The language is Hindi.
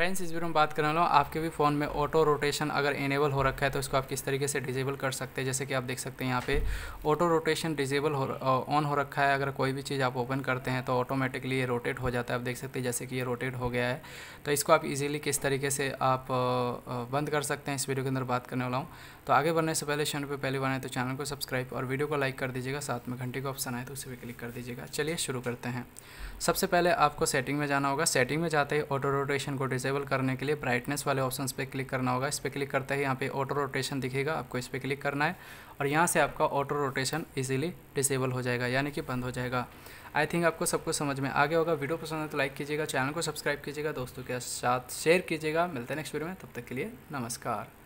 फ्रेंड्स इस वीडियो में बात करने वाला हूँ आपके भी फ़ोन में ऑटो रोटेशन अगर इनेबल हो रखा है तो इसको आप किस तरीके से डिजेबल कर सकते हैं जैसे कि आप देख सकते हैं यहाँ पे ऑटो रोटेशन डिजेबल हो ऑन हो रखा है अगर कोई भी चीज़ आप ओपन करते हैं तो ऑटोमेटिकली ये रोटेट हो जाता है आप देख सकते हैं जैसे कि ये रोटेट हो गया है तो इसको आप ईजिली किस तरीके से आप बंद कर सकते हैं इस वीडियो के अंदर बात करने वाला हूँ तो आगे बढ़ने से पहले चैनल पर पहली बार तो चैनल को सब्सक्राइब और वीडियो को लाइक कर दीजिएगा साथ में घंटे का ऑप्शन आए तो उसे भी क्लिक कर दीजिएगा चलिए शुरू करते हैं सबसे पहले आपको सेटिंग में जाना होगा सेटिंग में जाते ही ऑटो रोटेशन को डिसेबल करने के लिए ब्राइटनेस वाले ऑप्शन पे क्लिक करना होगा इस पर क्लिक करते ही यहाँ पे ऑटो रोटेशन दिखेगा आपको इस पर क्लिक करना है और यहाँ से आपका ऑटो रोटेशन इजीली डिसेबल हो जाएगा यानी कि बंद हो जाएगा आई थिंक आपको सबको समझ में आ गया होगा वीडियो पसंद है तो लाइक कीजिएगा चैनल को सब्सक्राइब कीजिएगा दोस्तों के साथ शेयर कीजिएगा मिलते हैं नेक्स्ट वीडियो में तब तक के लिए नमस्कार